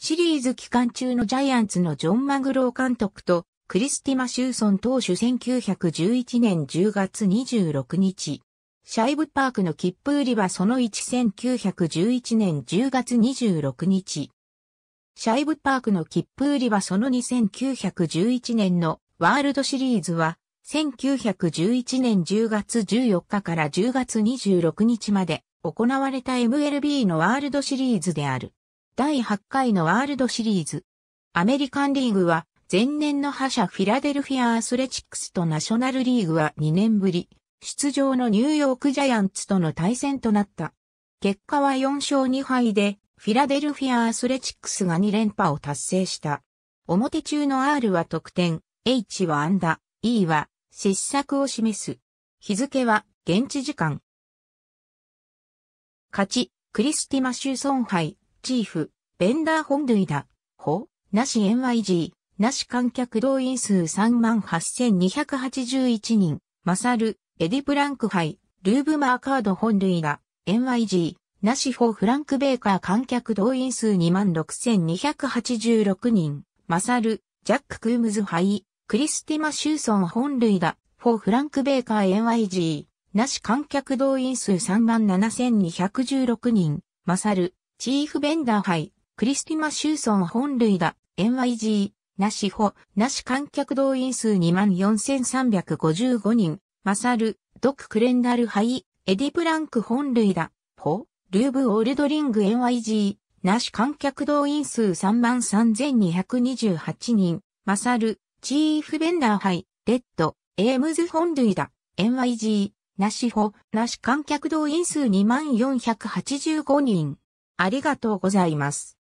シリーズ期間中のジャイアンツのジョン・マグロー監督とクリスティ・マシューソン投手1911年10月26日。シャイブパークの切符売り場その1 1911年10月26日。シャイブパークの切符売り場その2 1911年のワールドシリーズは1911年10月14日から10月26日まで行われた MLB のワールドシリーズである。第8回のワールドシリーズ。アメリカンリーグは、前年の覇者フィラデルフィアアスレチックスとナショナルリーグは2年ぶり、出場のニューヨークジャイアンツとの対戦となった。結果は4勝2敗で、フィラデルフィアアスレチックスが2連覇を達成した。表中の R は得点、H は安打、E は失策を示す。日付は現地時間。勝ち、クリスティマ・シューソン杯、チーフ、ベンダー本類だ、ほ、なし NYG、なし観客動員数38,281人、マサル、エディ・ブランクハイ、ルーブ・マーカード本類だ、NYG、なし4フランク・ベーカー観客動員数26,286人、マサル、ジャック・クームズハイ、クリスティマ・シューソン本類だ、4フランク・ベーカー NYG、なし観客動員数37,216人、マサル、チーフベンダー杯、クリスティマ・シューソン本塁打、NYG、ナシホ、ナシ観客動員数24,355人、マサル、ドク・クレンダル杯、エディ・ブランク本塁打、ほ、ルーブ・オールドリング NYG、ナシ観客動員数33,228人、マサル、チーフベンダー杯、レッド、エームズ本塁打、NYG、ナシホ、ナシ観客動員数24,85人。ありがとうございます。